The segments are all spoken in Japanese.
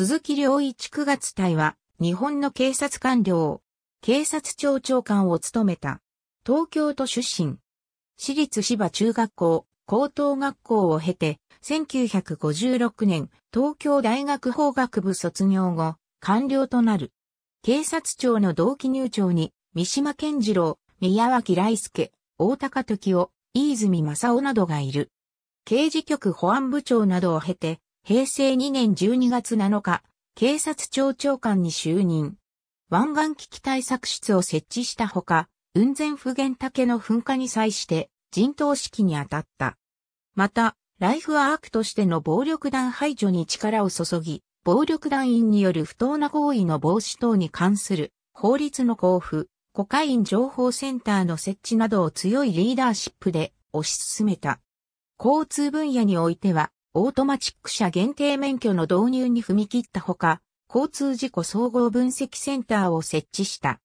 鈴木良一九月隊は、日本の警察官僚、警察庁長官を務めた。東京都出身。私立芝中学校、高等学校を経て、1956年、東京大学法学部卒業後、官僚となる。警察庁の同期入庁に、三島健次郎、宮脇来介、大高時夫、飯泉正夫などがいる。刑事局保安部長などを経て、平成2年12月7日、警察庁長官に就任。湾岸危機対策室を設置したほか、雲仙普賢岳の噴火に際して陣頭指揮に当たった。また、ライフワークとしての暴力団排除に力を注ぎ、暴力団員による不当な行為の防止等に関する法律の交付、コカイン情報センターの設置などを強いリーダーシップで推し進めた。交通分野においては、オートマチック車限定免許の導入に踏み切ったほか、交通事故総合分析センターを設置した。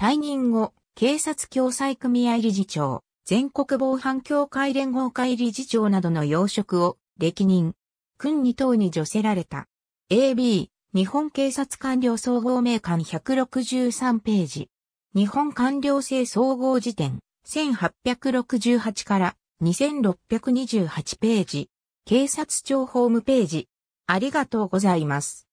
退任後、警察共済組合理事長、全国防犯協会連合会理事長などの要職を歴任。訓に等に除せられた。AB、日本警察官僚総合名鑑163ページ。日本官僚制総合辞典1868から2628ページ。警察庁ホームページ。ありがとうございます。